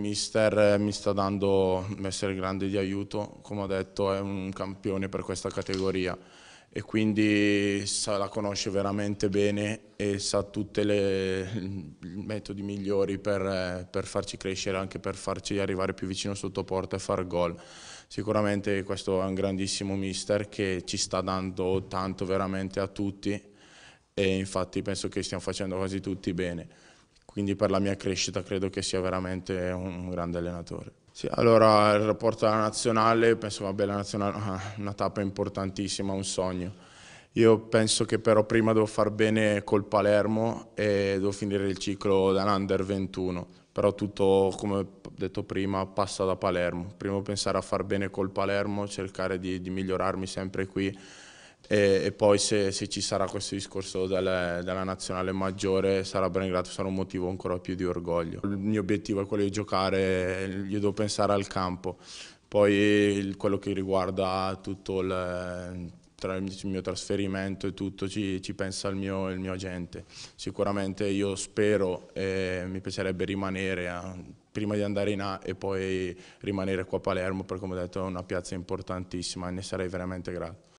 Mister eh, mi sta dando, mi sta grande di aiuto, come ho detto è un campione per questa categoria e quindi sa, la conosce veramente bene e sa tutti i metodi migliori per, eh, per, farci crescere, anche per farci arrivare più vicino sotto porta e far gol. Sicuramente questo è un grandissimo mister che ci sta dando tanto veramente a tutti e infatti penso che stiamo facendo quasi tutti bene quindi per la mia crescita credo che sia veramente un, un grande allenatore. Sì, allora il rapporto alla nazionale, penso vabbè la nazionale è ah, una tappa importantissima, un sogno. Io penso che però prima devo far bene col Palermo e devo finire il ciclo dall'Under 21, però tutto come detto prima passa da Palermo. Prima pensare a far bene col Palermo, cercare di, di migliorarmi sempre qui e, e poi se, se, ci sarà questo discorso delle, della nazionale maggiore sarà ben grato, sarà un motivo ancora più di orgoglio. Il mio obiettivo è quello di giocare, io devo pensare al campo, poi il, quello che riguarda tutto il tra il mio trasferimento e tutto ci, ci pensa il mio, il mio, agente. Sicuramente io spero e eh, mi piacerebbe rimanere a, prima di andare in A e poi rimanere qua a Palermo, perché come ho detto è una piazza importantissima e ne sarei veramente grato.